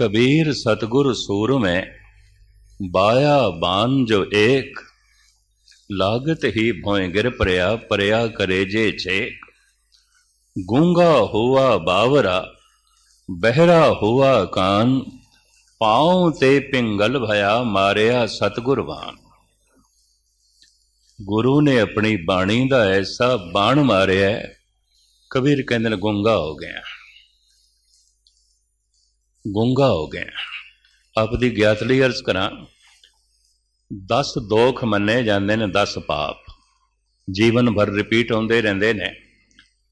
ਕਬੀਰ ਸਤਗੁਰ ਸੂਰਮੈ ਬਾਇਆ ਬਾਨ ਜੋ ਏਕ ਲਾਗਤ ਹੀ ਭੋਇ ਗਿਰ ਪਰਿਆ ਪਰਿਆ ਕਰੇ ਜੇ ਛੇਕ ਗੂੰਗਾ ਹੋਆ ਬਾਵਰਾ ਬਹਿਰਾ ਹੋਆ ਕਾਨ ਪਾਉ ਤੇ ਪਿੰਗਲ ਭਇਆ ਮਾਰਿਆ ਸਤਗੁਰਵਾਨ ਗੁਰੂ ਨੇ ਆਪਣੀ ਬਾਣੀ ਦਾ ਐਸਾ ਬਾਣ ਮਾਰਿਆ ਕਬੀਰ ਕਹਿੰਦੇ ਨੇ ਗੁੰਗਾ ਹੋ ਗਿਆ ਗੁੰਗਾ ਹੋ ਗਏ ਆਪ ਦੀ ਗਿਆਤ ਲਈ ਅਰਜ਼ ਕਰਾਂ 10 ਦੋਖ ਮੰਨੇ ਜਾਂਦੇ ਨੇ 10 ਪਾਪ ਜੀਵਨ ਭਰ ਰਿਪੀਟ ਹੁੰਦੇ ਰਹਿੰਦੇ ਨੇ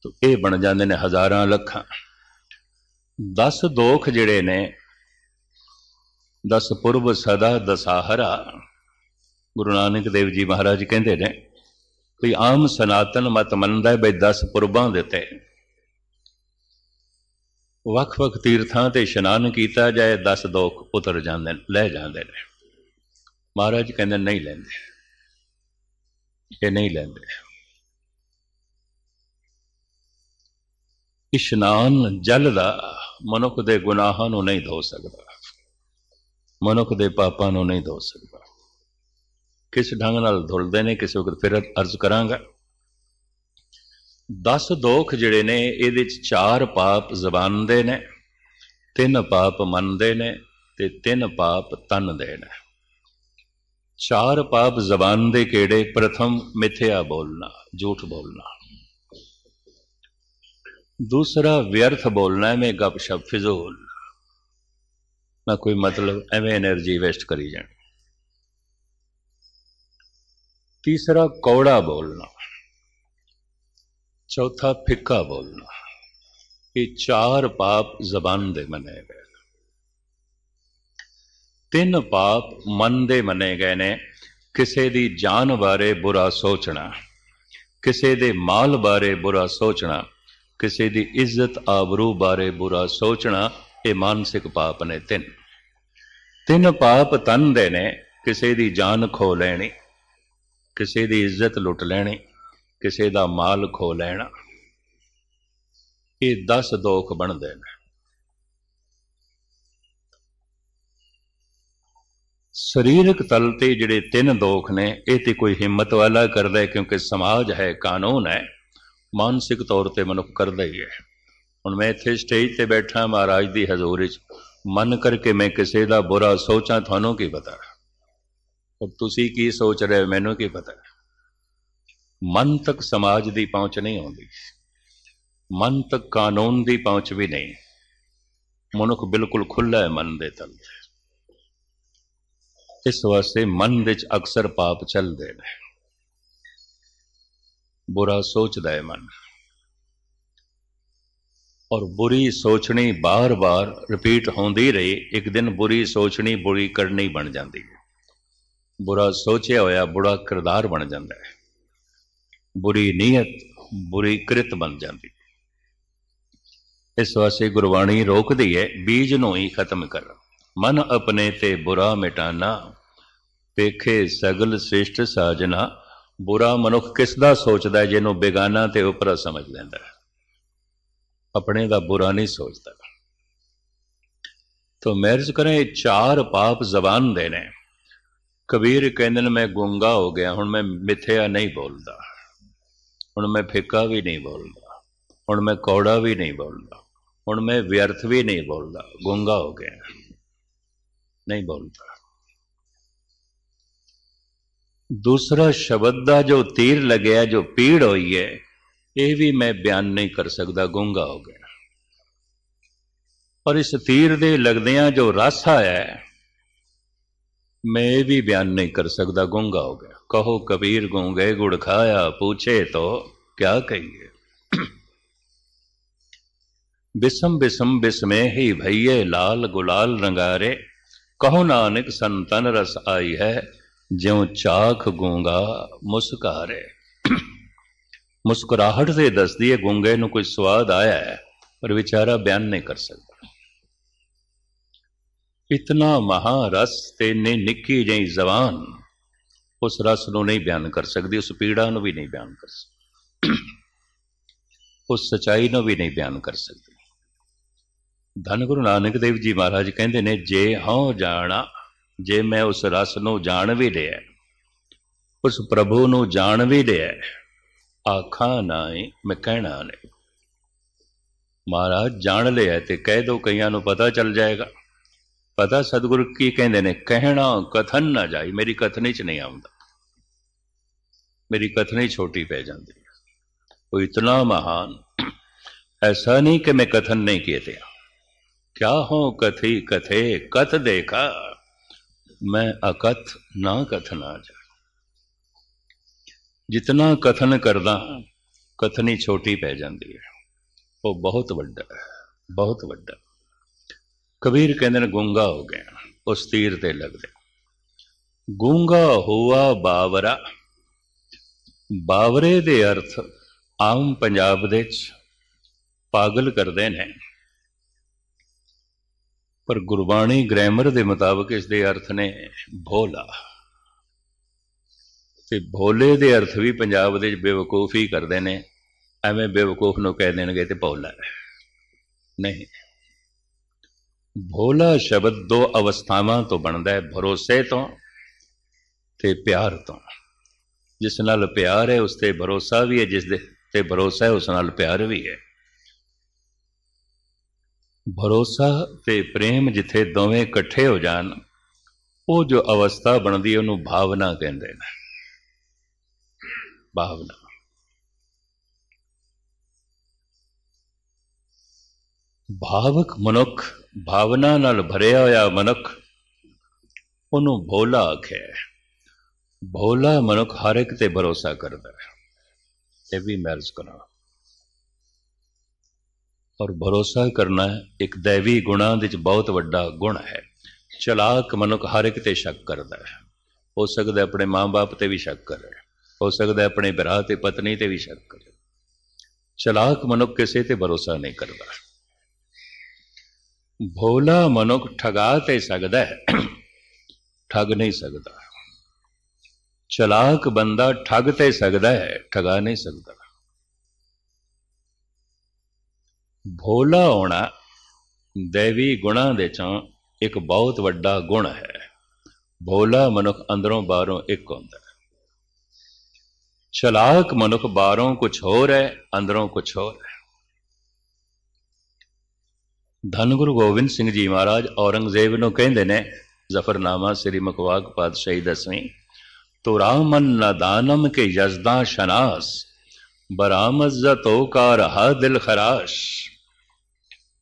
ਤੋ ਇਹ ਬਣ ਜਾਂਦੇ ਨੇ ਹਜ਼ਾਰਾਂ ਲੱਖਾਂ 10 ਦੋਖ ਜਿਹੜੇ ਨੇ 10 ਪੁਰਬ ਸਦਾ ਦਸਾਹਰਾ ਗੁਰੂ ਨਾਨਕ ਦੇਵ ਜੀ ਮਹਾਰਾਜ ਕਹਿੰਦੇ ਨੇ ਕੋਈ ਆਮ ਸਨਾਤਨ ਮਤ ਮੰਨਦਾ ਹੈ ਬਈ 10 ਪੁਰਬਾਂ ਦਿੱਤੇ ਵੱਖ-ਵੱਖ ਤੀਰਥਾਂ ਤੇ ਇਸ਼ਨਾਨ ਕੀਤਾ ਜਾਏ 10 ਦੋਖ ਉਤਰ ਜਾਂਦੇ ਨੇ ਲੈ ਜਾਂਦੇ ਨੇ ਮਹਾਰਾਜ ਕਹਿੰਦੇ ਨਹੀਂ ਲੈਂਦੇ ਇਹ ਨਹੀਂ ਲੈਂਦੇ ਇਸ਼ਨਾਨ ਜਲ ਦਾ ਮਨੁੱਖ ਦੇ ਗੁਨਾਹਾਂ ਨੂੰ ਨਹੀਂ ਧੋ ਸਕਦਾ ਮਨੁੱਖ ਦੇ ਪਾਪਾਂ ਨੂੰ ਨਹੀਂ ਧੋ ਸਕਦਾ ਕਿਸ ਢੰਗ ਨਾਲ ਧੁਲਦੇ ਨੇ ਕਿਸੇ ਵਕਤ ਫਿਰ ਅਰਜ਼ ਕਰਾਂਗਾ 10 ਦੋਖ ਜਿਹੜੇ ਨੇ ਇਹਦੇ ਚ ਚਾਰ ਪਾਪ ਜ਼ਬਾਨ ਦੇ ਨੇ ਤਿੰਨ ਪਾਪ ਮਨ ਦੇ ਨੇ ਤੇ ਤਿੰਨ ਪਾਪ ਤਨ ਦੇ ਨੇ ਚਾਰ ਪਾਪ ਜ਼ਬਾਨ ਦੇ ਕਿਹੜੇ ਪ੍ਰਥਮ ਮਿੱਥਿਆ ਬੋਲਣਾ ਝੂਠ ਬੋਲਣਾ ਦੂਸਰਾ ਵਿਅਰਥ ਬੋਲਣਾ ਐਵੇਂ ਗੱਪਸ਼ਪ ਫਿਜ਼ੂਲ ਨਾ ਕੋਈ ਮਤਲਬ ਐਵੇਂ એનર્ਜੀ ਵੇਸਟ ਕਰੀ ਜਾਣੀ ਤੀਸਰਾ ਕੌੜਾ ਬੋਲਣਾ ਚੌਥਾ ਫਿੱਕਾ ਬੋਲਣਾ ਇਹ ਚਾਰ ਪਾਪ ਜ਼ਬਾਨ ਦੇ ਮਨੇ ਗਏ ਤਿੰਨ ਪਾਪ ਮਨ ਦੇ ਮਨੇ ਗਏ ਨੇ ਕਿਸੇ ਦੀ ਜਾਨ ਬਾਰੇ ਬੁਰਾ ਸੋਚਣਾ ਕਿਸੇ ਦੇ ਮਾਲ ਬਾਰੇ ਬੁਰਾ ਸੋਚਣਾ ਕਿਸੇ ਦੀ ਇੱਜ਼ਤ ਆਬਰੂ ਬਾਰੇ ਬੁਰਾ ਸੋਚਣਾ ਇਹ ਮਾਨਸਿਕ ਪਾਪ ਨੇ ਤਿੰਨ ਤਿੰਨ ਪਾਪ ਤਨ ਦੇ ਨੇ ਕਿਸੇ ਦੀ ਜਾਨ ਖੋ ਲੈਣੀ ਕਿਸੇ ਦੀ ਇੱਜ਼ਤ ਲੁੱਟ ਲੈਣੀ ਕਿਸੇ ਦਾ ਮਾਲ ਖੋ ਲੈਣਾ ਇਹ 10 ਦੋਖ ਬਣਦੇ ਨੇ ਸਰੀਰਕ ਤਲ ਤੇ ਜਿਹੜੇ ਤਿੰਨ ਦੋਖ ਨੇ ਇਹ ਤੇ ਕੋਈ ਹਿੰਮਤ ਵਾਲਾ ਕਰਦਾ ਕਿਉਂਕਿ ਸਮਾਜ ਹੈ ਕਾਨੂੰਨ ਹੈ ਮਾਨਸਿਕ ਤੌਰ ਤੇ ਮਨੁੱਖ ਕਰਦਾ ਹੀ ਹੈ ਹੁਣ ਮੈਂ ਇੱਥੇ ਸਟੇਜ ਤੇ ਬੈਠਾ ਮਹਾਰਾਜ ਦੀ ਹਜ਼ੂਰੀ 'ਚ ਮਨ ਕਰਕੇ ਮੈਂ ਕਿਸੇ ਦਾ ਬੁਰਾ ਸੋਚਾਂ ਤੁਹਾਨੂੰ ਕੀ ਪਤਾ ਪਰ ਤੁਸੀਂ ਕੀ ਸੋਚ ਰਹੇ ਮੈਨੂੰ ਕੀ ਪਤਾ ਮਨ ਤੱਕ ਸਮਾਜ ਦੀ ਪਹੁੰਚ ਨਹੀਂ ਆਉਂਦੀ ਮਨ ਤੱਕ ਕਾਨੂੰਨ ਦੀ ਪਹੁੰਚ ਵੀ ਨਹੀਂ ਮਨੁੱਖ ਬਿਲਕੁਲ ਖੁੱਲਾ ਹੈ ਮਨ ਦੇ ਤਲ ਇਸ ਵਾਸਤੇ ਮਨ ਵਿੱਚ ਅਕਸਰ ਪਾਪ ਚੱਲਦੇ ਨੇ ਬੁਰਾ ਸੋਚਦਾ ਹੈ ਮਨ ਔਰ ਬੁਰੀ ਸੋਚਣੀ ਬਾਰ-ਬਾਰ ਰਿਪੀਟ ਹੁੰਦੀ ਰਹੀ ਇੱਕ ਦਿਨ ਬੁਰੀ ਸੋਚਣੀ ਬੁਰੀ ਕਰਨੀ ਬਣ ਜਾਂਦੀ ਹੈ ਬੁਰਾ ਸੋਚਿਆ ਹੋਇਆ ਬੁਰਾ ਕਿਰਦਾਰ ਬਣ ਜਾਂਦਾ ਹੈ ਬੁਰੀ ਨੀਅਤ ਬੁਰੀ ਕਿਰਤ ਬਣ ਜਾਂਦੀ ਇਸ ਵਾਸਤੇ ਗੁਰਬਾਣੀ ਰੋਕਦੀ ਹੈ ਬੀਜ ਨੂੰ ਹੀ ਖਤਮ ਕਰ ਮਨ ਆਪਣੇ ਤੇ ਬੁਰਾ ਮਿਟਾਣਾ ਪੇਖੇ ਸਗਲ ਸ੍ਰਿਸ਼ਟ ਸਾਜਨਾ ਬੁਰਾ ਮਨੁੱਖ ਕਿਸ ਦਾ ਸੋਚਦਾ ਜਿਹਨੂੰ ਬੇਗਾਨਾ ਤੇ ਉਪਰਾ ਸਮਝ ਲੈਂਦਾ ਆਪਣੇ ਦਾ ਬੁਰਾ ਨਹੀਂ ਸੋਚਦਾ ਤੋ ਮੈਰਿਜ ਕਰੇ ਚਾਰ ਪਾਪ ਜ਼ਬਾਨ ਦੇ ਨੇ ਕਬੀਰ ਕਹਿੰਦੇ ਨੇ ਮੈਂ ਗੁੰਗਾ ਹੋ ਗਿਆ ਹੁਣ ਮੈਂ ਮਿੱਥਿਆ ਨਹੀਂ ਬੋਲਦਾ ਹੁਣ ਮੈਂ ਫਿੱਕਾ ਵੀ ਨਹੀਂ ਬੋਲਦਾ ਹੁਣ ਮੈਂ ਕੌੜਾ ਵੀ ਨਹੀਂ ਬੋਲਦਾ ਹੁਣ ਮੈਂ ਵਿਅਰਥ ਵੀ ਨਹੀਂ ਬੋਲਦਾ ਗੁੰਗਾ ਹੋ ਗਿਆ ਨਹੀਂ ਬੋਲਦਾ ਦੂਸਰਾ ਸ਼ਬਦ ਦਾ ਜੋ ਤੀਰ ਲੱਗਿਆ ਜੋ ਪੀੜ ਹੋਈ ਹੈ ਇਹ ਵੀ ਮੈਂ ਬਿਆਨ ਨਹੀਂ ਕਰ ਸਕਦਾ ਗੁੰਗਾ ਹੋ ਗਿਆ ਪਰ ਇਸ ਤੀਰ ਦੇ ਲੱਗਦਿਆਂ ਜੋ ਰਸ ਆਇਆ ਮੈਂ ਇਹ ਵੀ ਬਿਆਨ ਨਹੀਂ ਕਰ ਸਕਦਾ ਗੁੰਗਾ ਹੋ ਗਿਆ कहो कबीर गूंगे गुड़ खाया पूछे तो क्या कहिए बिसम बिसम बिसमे ही भैये लाल गुलाल रंगारे कहो नानक संतन रस आई है ज्यो चाख गूंगा मुस्कारे मुस्कुराहट से दस दिए गूंगे ਨੂੰ कोई स्वाद आया ਹੈ ਪਰ ਵਿਚਾਰਾ ਬਿਆਨ ਨਹੀਂ ਕਰ ਸਕਦਾ ਇਤਨਾ ਮਹਾਰਸ ਤੇ ਨੇ ਨਿੱਕੀ ਜਈ ਜ਼ਬਾਨ ਉਸ ਰਸ ਨੂੰ ਨਹੀਂ ਬਿਆਨ ਕਰ ਸਕਦੀ ਉਸ ਪੀੜਾ ਨੂੰ ਵੀ ਨਹੀਂ ਬਿਆਨ ਕਰ ਸਕਦੀ ਉਸ ਸਚਾਈ ਨੂੰ ਵੀ ਨਹੀਂ ਬਿਆਨ ਕਰ ਸਕਦੀ ਧੰਨ ਗੁਰੂ ਨਾਨਕ ਦੇਵ ਜੀ ਮਹਾਰਾਜ ਕਹਿੰਦੇ ਨੇ ਜੇ ਹਉ ਜਾਣਾ ਜੇ ਮੈਂ ਉਸ ਰਸ ਨੂੰ ਜਾਣ ਵੀ ਲਿਆ ਉਸ ਪ੍ਰਭੂ ਨੂੰ ਜਾਣ ਵੀ ਲਿਆ ਆਖਾਂ ਨਾਏ ਮੈਂ ਕਹਿਣਾ ਨਹੀਂ ਮਹਾਰਾਜ ਜਾਣ ਲਿਆ ਤੇ ਕਹਿ ਦੋ ਕਈਆਂ ਨੂੰ ਪਤਾ ਚੱਲ ਜਾਏਗਾ पता सतगुरु की कहते ने कहना कथन ना जाए मेरी कथनी च नहीं आता मेरी कथनी छोटी पै जाती वो इतना महान ऐसा नहीं कि मैं कथन नहीं किए क्या हो कथी कथे कथ देखा मैं अकथ ना कथन आ जा जितना कथन करदा कथनी छोटी पै जाती है वो बहुत व्डा है बहुत व्डा ਕਬੀਰ ਕਹਿੰਦੇ ਨੇ ਗੁੰਗਾ ਹੋ ਗਿਆ ਉਸ ਤੀਰ ਤੇ ਲੱਗਦੇ ਗੁੰਗਾ ਹੋਆ ਬਾਵਰਾ ਬਾਵਰੇ ਦੇ ਅਰਥ ਆਮ ਪੰਜਾਬ ਦੇ ਚ ਪਾਗਲ ਕਰਦੇ ਨੇ ਪਰ ਗੁਰਬਾਣੀ ਗ੍ਰਾਮਰ ਦੇ ਮੁਤਾਬਕ ਇਸ ਦੇ ਅਰਥ ਨੇ ਭੋਲਾ ਤੇ ਭੋਲੇ ਦੇ ਅਰਥ ਵੀ ਪੰਜਾਬ ਦੇ ਵਿੱਚ ਬੇਵਕੂਫੀ ਕਰਦੇ ਨੇ ਐਵੇਂ ਬੇਵਕੂਫ ਨੂੰ ਕਹਿ ਦੇਣਗੇ ਤੇ ਭੋਲਾ ਨਹੀਂ ਭੋਲਾ ਸ਼ਬਦ ਦੋ ਅਵਸਥਾਵਾਂ ਤੋਂ ਬਣਦਾ ਹੈ ਭਰੋਸੇ ਤੋਂ ਤੇ ਪਿਆਰ ਤੋਂ ਜਿਸ ਨਾਲ ਪਿਆਰ ਹੈ ਉਸ ਤੇ ਭਰੋਸਾ ਵੀ ਹੈ ਜਿਸ ਦੇ ਤੇ ਭਰੋਸਾ ਹੈ ਉਸ ਨਾਲ ਪਿਆਰ ਵੀ ਹੈ ਭਰੋਸਾ ਤੇ ਪ੍ਰੇਮ ਜਿੱਥੇ ਦੋਵੇਂ ਇਕੱਠੇ ਹੋ ਜਾਣ ਉਹ ਜੋ ਅਵਸਥਾ ਬਣਦੀ ਉਹਨੂੰ ਭਾਵਨਾ ਕਹਿੰਦੇ ਨੇ ਭਾਵਨਾ ਭਾਵਕ ਮਨੁੱਖ ਭਾਵਨਾ ਨਾਲ ਭਰਿਆ ਹੋਇਆ ਮਨੁੱਖ ਉਹਨੂੰ ਭੋਲਾ ਆਖਿਆ ਭੋਲਾ ਮਨੁੱਖ ਹਰ ਇੱਕ ਤੇ ਭਰੋਸਾ ਕਰਦਾ ਹੈ ਇਹ ਵੀ ਮਰਜ਼ ਕਰਾਂ ਔਰ ਭਰੋਸਾ ਕਰਨਾ ਇੱਕ ਦੇਵੀ ਗੁਣਾ ਵਿੱਚ ਬਹੁਤ ਵੱਡਾ ਗੁਣ ਹੈ ਚਲਾਕ ਮਨੁੱਖ ਹਰ ਇੱਕ ਤੇ ਸ਼ੱਕ ਕਰਦਾ ਹੈ ਹੋ ਸਕਦਾ ਆਪਣੇ ਮਾਂ-ਬਾਪ ਤੇ ਵੀ ਸ਼ੱਕ ਕਰੇ ਹੋ ਸਕਦਾ ਆਪਣੇ ਭਰਾ ਤੇ ਪਤਨੀ ਤੇ ਵੀ ਸ਼ੱਕ ਕਰੇ ਚਲਾਕ ਮਨੁੱਖ ਕਿਸੇ ਤੇ ਭਰੋਸਾ ਨਹੀਂ ਕਰਦਾ ਭੋਲਾ ਮਨੁੱਖ ਠਗਾ ਤੇ ਸਕਦਾ ਹੈ ਠਗ ਨਹੀਂ ਸਕਦਾ ਚਲਾਕ ਬੰਦਾ ਠਗ ਤੇ ਸਕਦਾ ਹੈ ਠਗਾ ਨਹੀਂ ਸਕਦਾ ਭੋਲਾ ਹੋਣਾ ਦੇਵੀ ਗੁਣਾ ਦੇ ਚੋਂ ਇੱਕ ਬਹੁਤ ਵੱਡਾ ਗੁਣ ਹੈ ਭੋਲਾ ਮਨੁੱਖ ਅੰਦਰੋਂ ਬਾਹਰੋਂ ਇੱਕ ਹੁੰਦਾ ਹੈ ਚਲਾਕ ਮਨੁੱਖ ਬਾਹਰੋਂ ਕੁਝ ਹੋਰ ਹੈ ਅੰਦਰੋਂ ਕੁਝ ਹੋਰ ਹੈ धन गुरु ਗੋਬਿੰਦ सिंह जी महाराज औरंगजेब न ਕਹਿੰਦੇ ਨੇ ਜ਼ਫਰਨਾਮਾ ਸ੍ਰੀ ਮਕਵਾਕ ਪਾਤਸ਼ਾਹੀ ਦਸਵੀਂ तो रामन दानम के यजदा शनास बरामजतो का रहा दिल खराश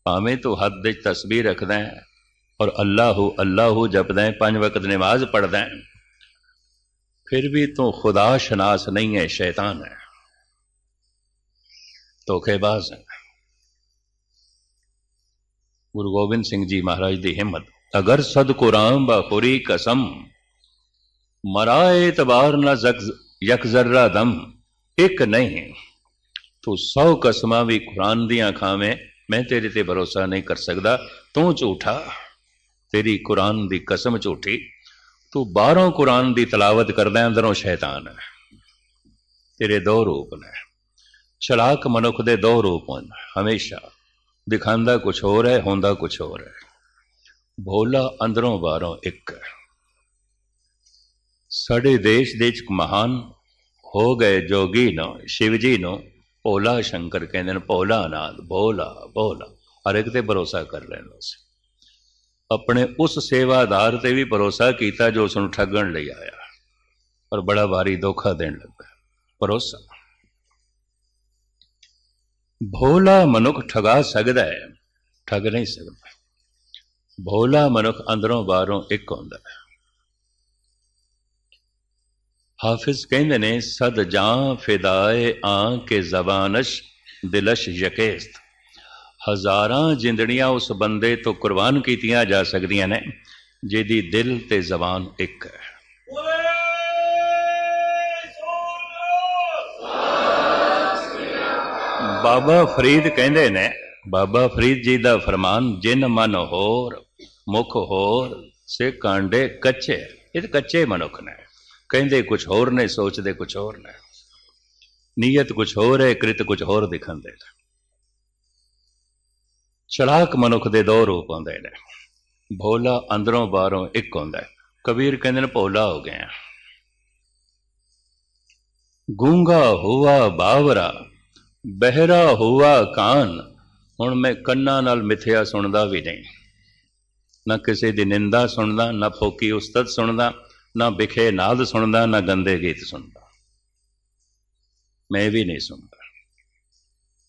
पावे तो हद तस्बीह रखद और अल्लाह अल्लाह जप दें पांच वक्त नमाज पढ़द फिर भी तो खुदा शनास नहीं है शैतान है धोखेबाज तो है ਗੁਰੂ ਗੋਬਿੰਦ ਸਿੰਘ ਜੀ ਮਹਾਰਾਜ ਦੀ ਹਿੰਮਤ ਅਗਰ ਸਦ ਕੋ ਰਾਮ ਬਖੁਰੀ ਕਸਮ ਮਰਾਏ ਤਬਾਰ ਨਾ ਜ਼ਕ ਯਕ ਜ਼ਰਰਾ ਦਮ ਇੱਕ ਨਹੀਂ ਤੂੰ ਸੌ ਕਸਮਾਂ ਵੀ ਕੁਰਾਨ ਦੀਆਂ ਖਾਵੇਂ ਮੈਂ ਤੇਰੇ ਤੇ ਭਰੋਸਾ ਨਹੀਂ ਕਰ ਸਕਦਾ ਤੂੰ ਝੂਠਾ ਤੇਰੀ ਕੁਰਾਨ ਦੀ ਕਸਮ ਝੂਠੀ ਤੂੰ ਬਾਹਰੋਂ ਕੁਰਾਨ ਦੀ ਤਲਾਵਤ ਕਰਦਾ ਅੰਦਰੋਂ ਸ਼ੈਤਾਨ ਹੈ ਤੇਰੇ ਦੋ ਰੂਪ ਨੇ ਛਲਾਕ ਮਨੁੱਖ ਦੇ ਦੋ ਰੂਪ ਹਨ ਹਮੇਸ਼ਾ ਦਿਖਾਂਦਾ ਕੁਝ ਹੋਰ ਹੈ ਹੁੰਦਾ ਕੁਝ ਹੋਰ ਹੈ ਭੋਲਾ ਅੰਦਰੋਂ ਬਾਹਰੋਂ ਇੱਕ ਹੈ ਸਾਡੇ ਦੇਸ਼ ਦੇ ਇੱਕ ਮਹਾਨ ਹੋ ਗਏ ਜੋਗੀ ਨਾ ਸ਼ਿਵ ਜੀ ਨੂੰ ਭੋਲਾ ਸ਼ੰਕਰ ਕਹਿੰਦੇ ਨੇ ਭੋਲਾ ਨਾਥ ਭੋਲਾ ਭੋਲਾ ਹਰ ਇੱਕ ਤੇ ਭਰੋਸਾ ਕਰ ਲੈਣਾ ਸੀ ਆਪਣੇ ਉਸ ਸੇਵਾਦਾਰ ਤੇ ਵੀ ਭਰੋਸਾ ਕੀਤਾ ਜੋ ਉਸ ਨੂੰ ਠੱਗਣ ਲਈ ਆਇਆ ਪਰ ਬੜਾ ਭਾਰੀ ਧੋਖਾ ਦੇਣ ਲੱਗਾ ਭਰੋਸਾ ਭੋਲਾ ਮਨੁੱਖ ਠਗਾ ਸਕਦਾ ਹੈ ਠਗ ਨਹੀਂ ਸਕਦਾ ਭੋਲਾ ਮਨੁੱਖ ਅੰਦਰੋਂ ਬਾਹਰੋਂ ਇੱਕ ਹੁੰਦਾ ਹੈ ਹਾਫਿਜ਼ ਕਹਿੰਦੇ ਨੇ ਸਦ ਜਾਂ ਫਿਦਾਏ ਆਂ ਕੇ ਜ਼ਬਾਨਸ਼ ਦਿਲਸ਼ ਯਕੇਸਤ ਹਜ਼ਾਰਾਂ ਜਿੰਦੜੀਆਂ ਉਸ ਬੰਦੇ ਤੋਂ ਕੁਰਬਾਨ ਕੀਤੀਆਂ ਜਾ ਸਕਦੀਆਂ ਨੇ ਜਿਹਦੀ ਦਿਲ ਤੇ ਜ਼ਬਾਨ ਇੱਕ ਹੈ ਬਾਬਾ ਫਰੀਦ ਕਹਿੰਦੇ ਨੇ ਬਾਬਾ ਫਰੀਦ ਜੀ ਦਾ ਫਰਮਾਨ ਜਿਨ ਮਨ ਹੋਰ ਮੁਖ ਹੋਰ ਸੇ ਕਾਂਡੇ ਕੱਚੇ ਇਹ ਤਾਂ ਕੱਚੇ ਮਨੁੱਖ ਨੇ ਕਹਿੰਦੇ ਕੁਝ ਹੋਰ ਨੇ ਸੋਚਦੇ ਕੁਝ ਹੋਰ ਨੇ ਨੀਅਤ ਕੁਝ ਹੋਰ ਹੈ ਕ੍ਰਿਤ ਕੁਝ ਹੋਰ ਦਿਖਣ ਦੇ ਚੜਾਕ ਮਨੁੱਖ ਦੇ ਦੋ ਰੂਪ ਹੁੰਦੇ ਨੇ ਭੋਲਾ ਅੰਦਰੋਂ ਬਾਹਰੋਂ ਇੱਕ ਹੁੰਦਾ ਹੈ ਕਬੀਰ ਕਹਿੰਦੇ ਨੇ ਭੋਲਾ ਹੋ ਗਏ ਆ ਗੂੰਗਾ ਹੋਆ ਬਾਵਰਾ ਬਹਿਰਾ ਹੋਆ ਕਾਨ ਹੁਣ ਮੈਂ ਕੰਨਾਂ ਨਾਲ ਮਿੱਥਿਆ ਸੁਣਦਾ ਵੀ ਨਹੀਂ ਨਾ ਕਿਸੇ ਦੀ ਨਿੰਦਾ ਸੁਣਦਾ ਨਾ ਫੋਕੀ ਉਸਤਤ ਸੁਣਦਾ ਨਾ ਵਿਖੇ ਨਾਦ ਸੁਣਦਾ ਨਾ ਗੰਦੇ ਗੀਤ ਸੁਣਦਾ ਮੈਂ ਵੀ ਨਹੀਂ ਸੁਣਦਾ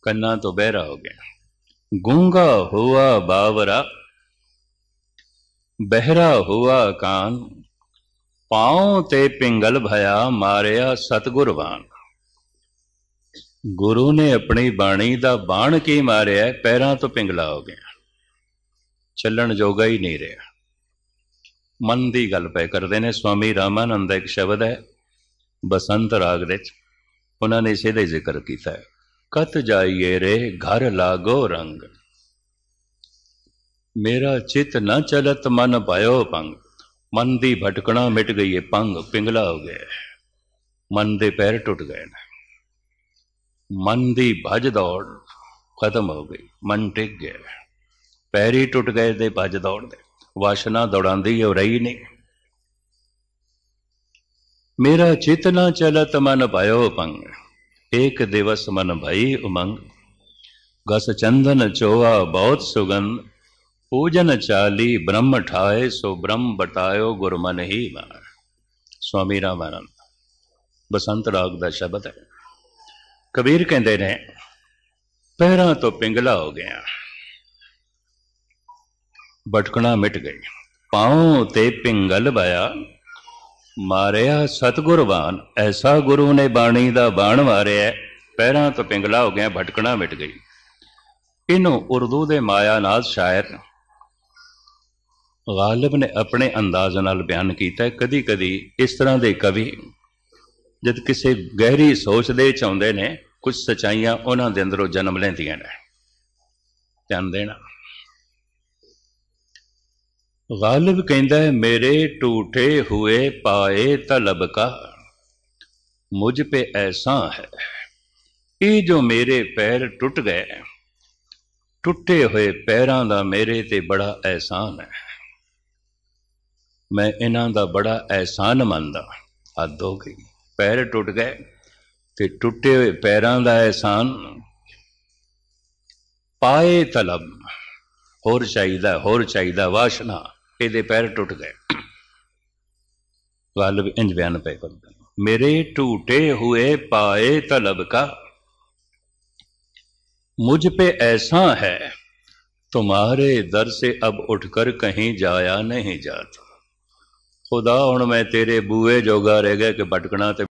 ਕੰਨਾਂ ਤੋਂ ਬਹਿਰਾ ਹੋ ਗਿਆ ਗੂੰਗਾ ਹੋਆ ਬਾਵਰਾ ਬਹਿਰਾ ਹੋਆ ਕਾਨ ਪਾਉ ਤੇ ਪਿੰਗਲ ਭਇਆ ਮਾਰਿਆ ਸਤਗੁਰਵਾਨ ਗੁਰੂ ਨੇ ਆਪਣੀ ਬਾਣੀ ਦਾ ਬਾਣ ਕੀ ਮਾਰਿਆ ਪੈਰਾਂ ਤੋਂ ਪਿੰਗਲਾ ਹੋ ਗਿਆ ਚੱਲਣ ਜੋਗਾ ਹੀ ਨਹੀਂ ਰਿਹਾ ਮਨ ਦੀ ਗੱਲ ਪੈ ਕਰਦੇ ਨੇ ਸਵਾਮੀ ਰਾਮਾਨੰਦ ਇੱਕ ਸ਼ਬਦ ਹੈ ਬਸੰਤ ਰਾਗ ਦੇ ਵਿੱਚ ਉਹਨਾਂ ਨੇ ਇਸੇ ਦਾ ਜ਼ਿਕਰ ਕੀਤਾ ਹੈ ਕਤ ਜਾਈਏ ਰੇ ਘਰ ਲਾਗੋ ਰੰਗ ਮੇਰਾ ਚਿਤ ਨਾ ਚਲਤ ਮਨ ਭਇਓ ਪੰਗ ਮਨ ਦੀ ਭਟਕਣਾ ਮਿਟ ਗਈ ਹੈ ਪੰਗ ਪਿੰਗਲਾ ਹੋ ਗਿਆ ਮਨ ਦੇ ਪੈਰ ਟੁੱਟ ਗਏ ਨੇ ਮਨ ਦੀ ਭਜ ਦੌੜ ਖਤਮ ਹੋ ਗਈ ਮਨ ਟਿਕ ਗਿਆ ਪੈਰੀ ਟੁੱਟ ਗਏ ਤੇ ਭਜ ਦੌੜ ਦੇ ਵਾਸ਼ਨਾ ਦੌੜਾਂਦੀ ਹੋ ਰਹੀ ਨਹੀਂ ਮੇਰਾ ਚੇਤਨਾ ਚਲਤ ਮਨ ਭਇਓ ਪੰਗ ਇੱਕ ਦਿਵਸ ਮਨ ਭਈ ਉਮੰਗ ਗਸ ਚੰਦਨ ਚੋਆ ਬਹੁਤ ਸੁਗੰਧ ਪੂਜਨ ਚਾਲੀ ਬ੍ਰਹਮ ਠਾਏ ਸੋ ਬ੍ਰਹਮ ਬਤਾਇਓ ਗੁਰਮਨ ਹੀ ਮਾਰ ਸਵਾਮੀ ਰਾਮਾਨੰਦ ਬਸੰਤ ਰਾਗ ਦਾ ਸ਼ਬਦ ਹੈ ਕਬੀਰ ਕਹਿੰਦੇ ਨੇ ਪਹਿਰਾ ਤੋਂ ਪਿੰਗਲਾ ਹੋ ਗਿਆ ਭਟਕਣਾ ਮਿਟ ਗਈ ਪਾਉ ਤੇ ਪਿੰਗਲ ਵਾਇਆ ਮਾਰਿਆ ਸਤਗੁਰਵਾਨ ਐਸਾ ਗੁਰੂ ਨੇ ਬਾਣੀ ਦਾ ਬਾਣ ਮਾਰਿਆ ਪਹਿਰਾ ਤੋਂ ਪਿੰਗਲਾ ਹੋ ਗਿਆ ਭਟਕਣਾ ਮਿਟ ਗਈ ਇਹਨੂੰ ਉਰਦੂ ਦੇ ਮਾਇਆ ਨਾਲ ਸ਼ਾਇਰ ਗਾਲਬ ਨੇ ਆਪਣੇ ਅੰਦਾਜ਼ ਨਾਲ ਬਿਆਨ ਕੀਤਾ ਕਦੀ-ਕਦੀ ਇਸ ਤਰ੍ਹਾਂ ਦੇ ਕਵੀ ਜਦ ਕਿਸੇ ਗਹਿਰੀ ਸੋਚ ਦੇ ਵਿੱਚ ਆਉਂਦੇ ਨੇ ਕੁਝ ਸਚਾਈਆਂ ਉਹਨਾਂ ਦੇ ਅੰਦਰੋਂ ਜਨਮ ਲੈਂਦੀਆਂ ਨੇ ਧਿਆਨ ਦੇਣਾ ਗਾਲਿਬ ਕਹਿੰਦਾ ਹੈ ਮੇਰੇ ਟੂਟੇ ਹੋਏ ਪਾਏ ਤਲਬ ਕਾ ਮੁਝ ਪੇ ਐਸਾ ਹੈ ਇਹ ਜੋ ਮੇਰੇ ਪੈਰ ਟੁੱਟ ਗਏ ਟੁੱਟੇ ਹੋਏ ਪੈਰਾਂ ਦਾ ਮੇਰੇ ਤੇ ਬੜਾ ਐਹਸਾਨ ਹੈ ਮੈਂ ਇਹਨਾਂ ਦਾ ਬੜਾ ਐਹਸਾਨ ਮੰਨਦਾ ਹੱਦ ਹੋ ਗਈ ਪੈਰ ਟੁੱਟ ਗਏ ਤੇ ਟੁੱਟੇ ਹੋਏ ਪੈਰਾਂ ਦਾ ਇਹਸਾਨ ਪਾਏ ਤਲਬ ਹੋਰ ਚਾਹੀਦਾ ਹੋਰ ਚਾਹੀਦਾ ਵਾਸ਼ਨਾ ਇਹਦੇ ਪੈਰ ਟੁੱਟ ਗਏ ਗਾਲਬ ਇੰਜ ਬਿਆਨ ਪੈ ਕਰ ਮੇਰੇ ਟੂਟੇ ਹੋਏ ਪਾਏ ਤਲਬ ਕਾ ਪੇ पे ਹੈ ਤੁਮਾਰੇ ਦਰ ਸੇ ਅਬ अब ਕਰ ਕਹੀਂ ਜਾਇਆ ਨਹੀਂ ਜਾਤਾ ਖੁਦਾ ਹੁਣ ਮੈਂ ਤੇਰੇ ਬੂਏ ਜੋਗਾ ਰਹਿ ਗਿਆ ਕਿ ਬਟਕਣਾ ਤੇ